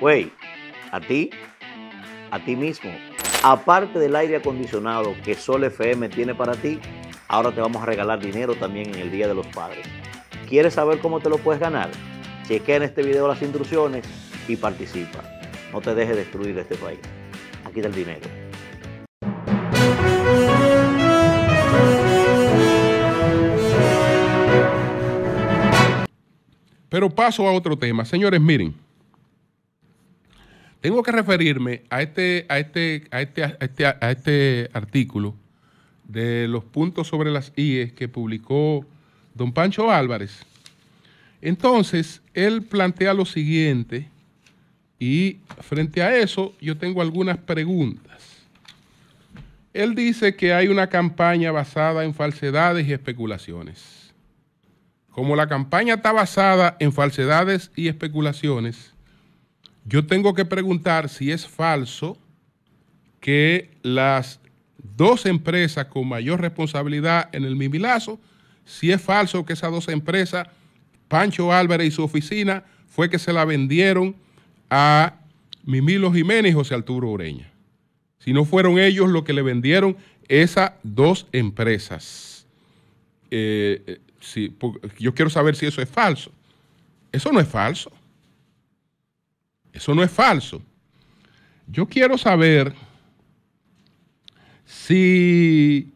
Güey, a ti, a ti mismo. Aparte del aire acondicionado que Sol FM tiene para ti, ahora te vamos a regalar dinero también en el Día de los Padres. ¿Quieres saber cómo te lo puedes ganar? Chequea en este video las instrucciones y participa. No te dejes destruir este país. Aquí está el dinero. Pero paso a otro tema. Señores, miren. Tengo que referirme este, este, a este, a este, a este, artículo de los puntos sobre las IES que publicó don Pancho Álvarez. Entonces, él plantea lo siguiente y frente a eso yo tengo algunas preguntas. Él dice que hay una campaña basada en falsedades y especulaciones. Como la campaña está basada en falsedades y especulaciones, yo tengo que preguntar si es falso que las dos empresas con mayor responsabilidad en el Mimilazo, si es falso que esas dos empresas, Pancho Álvarez y su oficina, fue que se la vendieron a Mimilo Jiménez y José Arturo Ureña. Si no fueron ellos los que le vendieron esas dos empresas. Eh, eh, yo quiero saber si eso es falso. Eso no es falso. Eso no es falso. Yo quiero saber eh,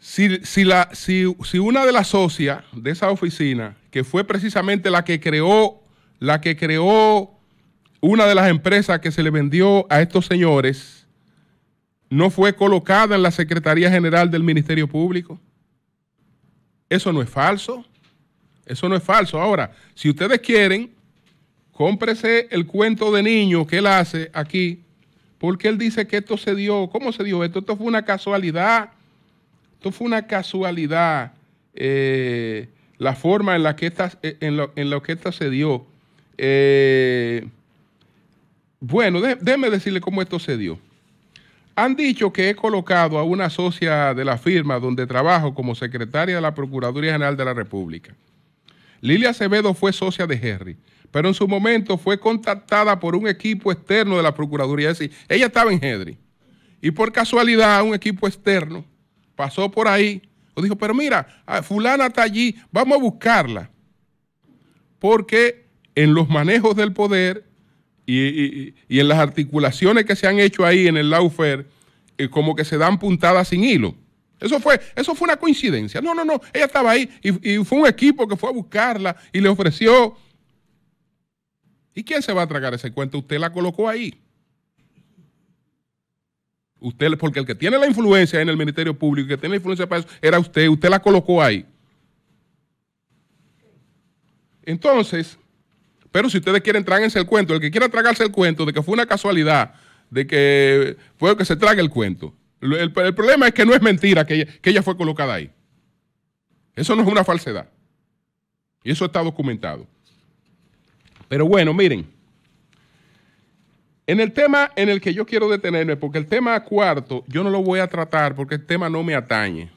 si, si, una de las socias de esa oficina, que fue precisamente la que creó, la que creó una de las empresas que se le vendió a estos señores, no fue colocada en la Secretaría General del Ministerio Público. Eso no es falso. Eso no es falso. Ahora, si ustedes quieren, cómprese el cuento de niño que él hace aquí, porque él dice que esto se dio, ¿cómo se dio esto? Esto fue una casualidad. Esto fue una casualidad. Eh, la forma en la que esta, eh, en que se dio. Eh, bueno, déme decirle cómo esto se dio. Han dicho que he colocado a una socia de la firma donde trabajo como secretaria de la Procuraduría General de la República. Lilia Acevedo fue socia de Henry, pero en su momento fue contactada por un equipo externo de la Procuraduría. Es decir, ella estaba en Henry. Y por casualidad, un equipo externo pasó por ahí y dijo: Pero mira, Fulana está allí, vamos a buscarla. Porque en los manejos del poder y, en las articulaciones que se han hecho ahí en el Laufer, eh, como que se dan puntadas sin hilo. Eso fue, eso fue una coincidencia. No, no, no. Ella estaba ahí y, fue un equipo que fue a buscarla y le ofreció. ¿Y quién se va a tragar ese cuento? Usted la colocó ahí. Usted, porque el que tiene la influencia en el Ministerio Público, que tiene la influencia para eso, era usted. Usted la colocó ahí. Entonces, pero si ustedes quieren, tráguense el cuento. El que quiera tragarse el cuento de que fue una casualidad, de que fue el que se trague el cuento. El, problema es que no es mentira que ella, fue colocada ahí. Eso no es una falsedad. Y eso está documentado. Pero bueno, miren. En el tema en el que yo quiero detenerme, porque el tema cuarto yo no lo voy a tratar porque el tema no me atañe.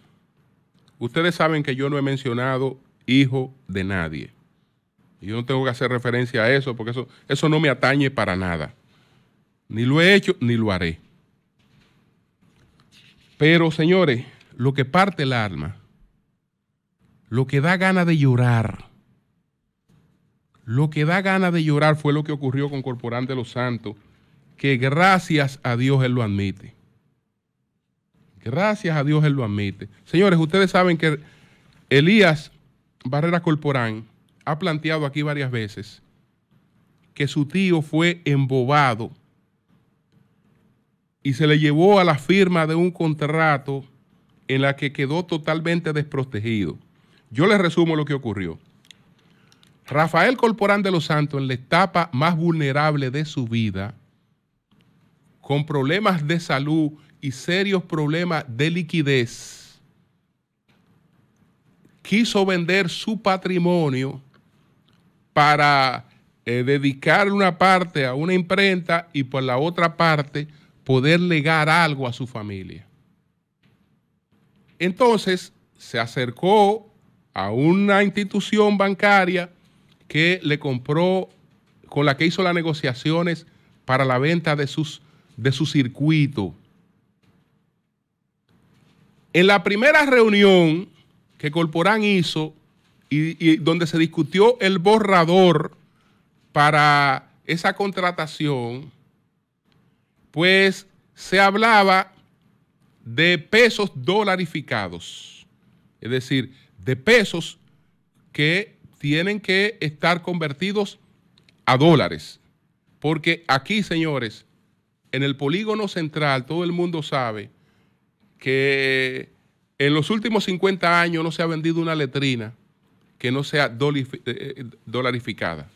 Ustedes saben que yo no he mencionado hijo de nadie. Yo no tengo que hacer referencia a eso porque eso, eso no me atañe para nada. Ni lo he hecho ni lo haré. Pero señores, lo que parte el alma, lo que da gana de llorar, lo que da gana de llorar fue lo que ocurrió con Corporán de los Santos, que gracias a Dios Él lo admite. Gracias a Dios Él lo admite. Señores, ustedes saben que Elías Barrera Corporán ha planteado aquí varias veces que su tío fue embobado y se le llevó a la firma de un contrato en la que quedó totalmente desprotegido. Yo les resumo lo que ocurrió. Rafael Corporán de los Santos, en la etapa más vulnerable de su vida, con problemas de salud y serios problemas de liquidez, quiso vender su patrimonio para eh, dedicar una parte a una imprenta y por la otra parte poder legar algo a su familia. Entonces se acercó a una institución bancaria que le compró, con la que hizo las negociaciones para la venta de, sus, de su circuito. En la primera reunión que Corporán hizo y, y donde se discutió el borrador para esa contratación, pues se hablaba de pesos dolarificados, es decir, de pesos que tienen que estar convertidos a dólares. Porque aquí, señores, en el polígono central todo el mundo sabe que en los últimos 50 años no se ha vendido una letrina que no sea eh, eh, dolarificada.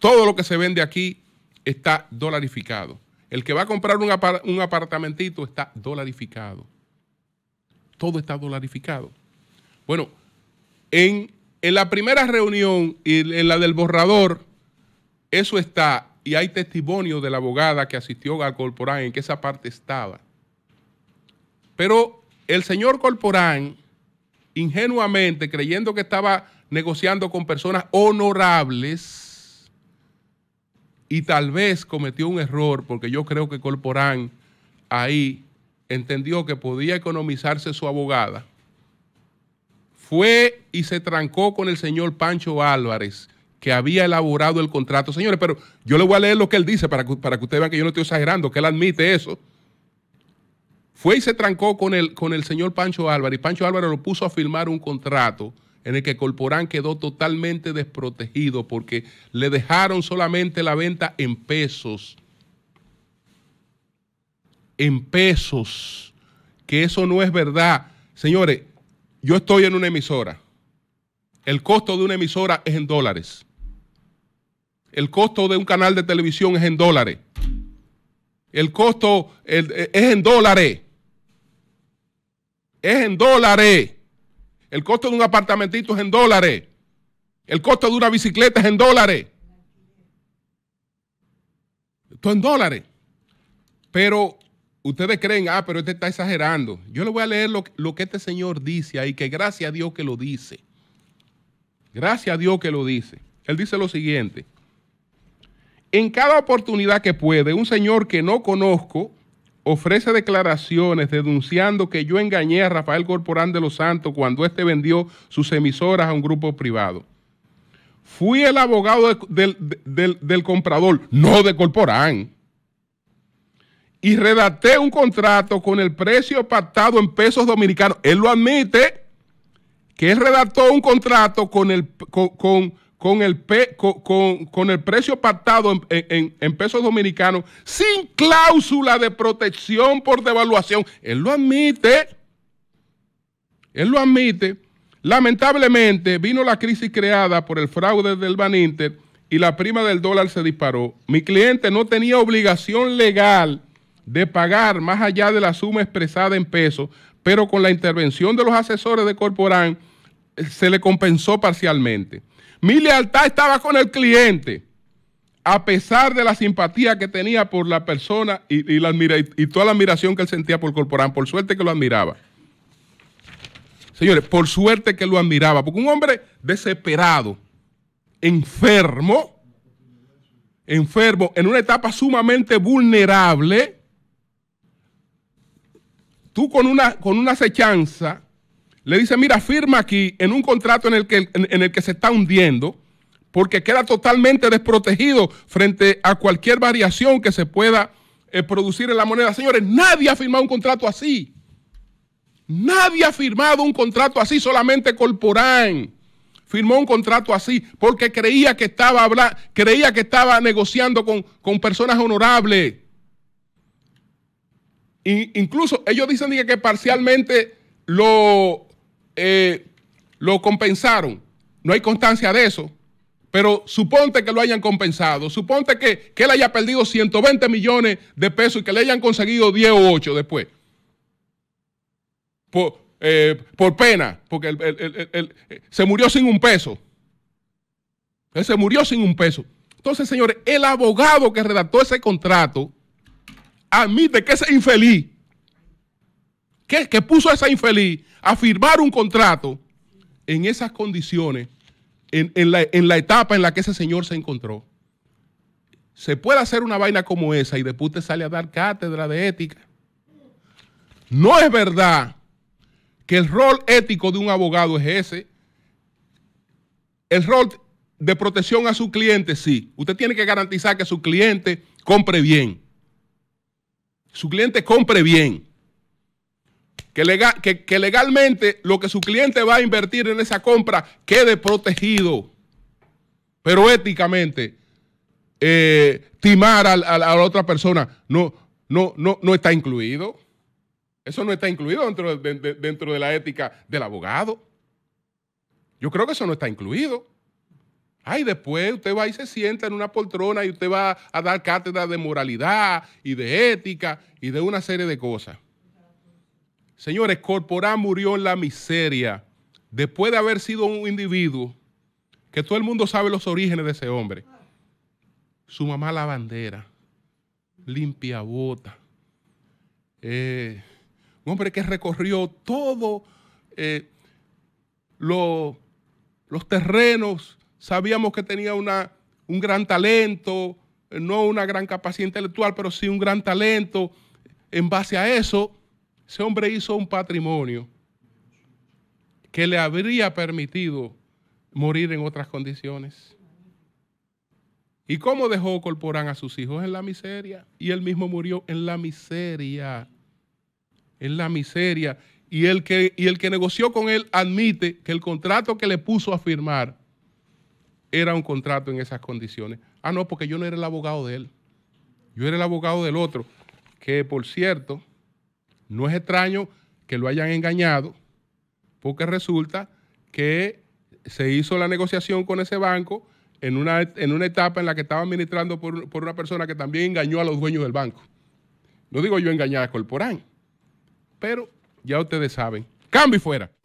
Todo lo que se vende aquí está dolarificado. El que va a comprar un, apartamentito está dolarificado. Todo está dolarificado. Bueno, en, en, la primera reunión y en la del borrador, eso está, y hay testimonio de la abogada que asistió al Corporán en que esa parte estaba. Pero el señor Corporán, ingenuamente, creyendo que estaba negociando con personas honorables, y tal vez cometió un error, porque yo creo que Corporán ahí entendió que podía economizarse su abogada, fue y se trancó con el señor Pancho Álvarez, que había elaborado el contrato. Señores, pero yo le voy a leer lo que él dice para que, para que ustedes vean que yo no estoy exagerando, que él admite eso. Fue y se trancó con el, con el señor Pancho Álvarez. Y Pancho Álvarez lo puso a firmar un contrato en el que Corporán quedó totalmente desprotegido porque le dejaron solamente la venta en pesos. En pesos. Que eso no es verdad. Señores, yo estoy en una emisora. El costo de una emisora es en dólares. El costo de un canal de televisión es en dólares. El costo es en dólares. Es en dólares. El costo de un apartamentito es en dólares. El costo de una bicicleta es en dólares. Esto en dólares. Pero ustedes creen, ah, pero este está exagerando. Yo le voy a leer lo, lo que este señor dice ahí, que gracias a Dios que lo dice. Gracias a Dios que lo dice. Él dice lo siguiente. En cada oportunidad que puede, un señor que no conozco ofrece declaraciones denunciando que yo engañé a Rafael Corporán de los Santos cuando éste vendió sus emisoras a un grupo privado. Fui el abogado del, comprador, no de Corporán. Y redacté un contrato con el precio pactado en pesos dominicanos. Él lo admite, que él redactó un contrato con el... con con el, el precio pactado en, en, pesos dominicanos sin cláusula de protección por devaluación. Él lo admite. Él lo admite. Lamentablemente vino la crisis creada por el fraude del Baninter y la prima del dólar se disparó. Mi cliente no tenía obligación legal de pagar más allá de la suma expresada en pesos, pero con la intervención de los asesores de Corporán, se le compensó parcialmente. Mi lealtad estaba con el cliente, a pesar de la simpatía que tenía por la persona y, la y, toda la admiración que él sentía por Corporán. Por suerte que lo admiraba. Señores, por suerte que lo admiraba, porque un hombre desesperado, enfermo, enfermo, en una etapa sumamente vulnerable, tú con una, con una acechanza le dice, mira, firma aquí en un contrato en el que, en, el que se está hundiendo, porque queda totalmente desprotegido frente a cualquier variación que se pueda eh, producir en la moneda. Señores, nadie ha firmado un contrato así. Nadie ha firmado un contrato así, solamente Corporán firmó un contrato así, porque creía que estaba, creía que estaba negociando con, personas honorables. incluso ellos dicen que parcialmente lo, eh, lo compensaron. No hay constancia de eso. Pero suponte que lo hayan compensado. Suponte que, que él haya perdido 120 millones de pesos y que le hayan conseguido 10 o 8 después. Eh, por, pena, porque se murió sin un peso. Él se murió sin un peso. Entonces, señores, el abogado que redactó ese contrato admite que ese infeliz que, puso a esa infeliz a firmar un contrato en esas condiciones, en, la, en la etapa en la que ese señor se encontró. Se puede hacer una vaina como esa y después te sale a dar cátedra de ética. No es verdad que el rol ético de un abogado es ese. El rol de protección a su cliente, sí. Usted tiene que garantizar que su cliente compre bien. Su cliente compre bien que, que, legalmente lo que su cliente va a invertir en esa compra quede protegido. Pero éticamente, eh, timar a, la otra persona no, no, no, está incluido. Eso no está incluido dentro de, dentro de la ética del abogado. Yo creo que eso no está incluido. Ay, después usted va y se sienta en una poltrona y usted va a dar cátedra de moralidad y de ética y de una serie de cosas. Señores, Corporán murió en la miseria después de haber sido un individuo que todo el mundo sabe los orígenes de ese hombre. Su mamá la bandera, limpia bota. Eh, un hombre que recorrió todos eh, los terrenos. Sabíamos que tenía una, un gran talento, eh, no una gran capacidad intelectual, pero sí un gran talento. En base a eso, ese hombre hizo un patrimonio que le habría permitido morir en otras condiciones. ¿Y cómo dejó Corporán a sus hijos en la miseria? Y él mismo murió en la miseria. En la miseria. Y el, que, y el que negoció con él admite que el contrato que le puso a firmar era un contrato en esas condiciones. Ah, no, porque yo no era el abogado de él. Yo era el abogado del otro. Que por cierto, no es extraño que lo hayan engañado, porque resulta que se hizo la negociación con ese banco en una, en una etapa en la que estaba administrando por, por, una persona que también engañó a los dueños del banco. No digo yo engañar a Corporán, pero ya ustedes saben. Cambio y fuera.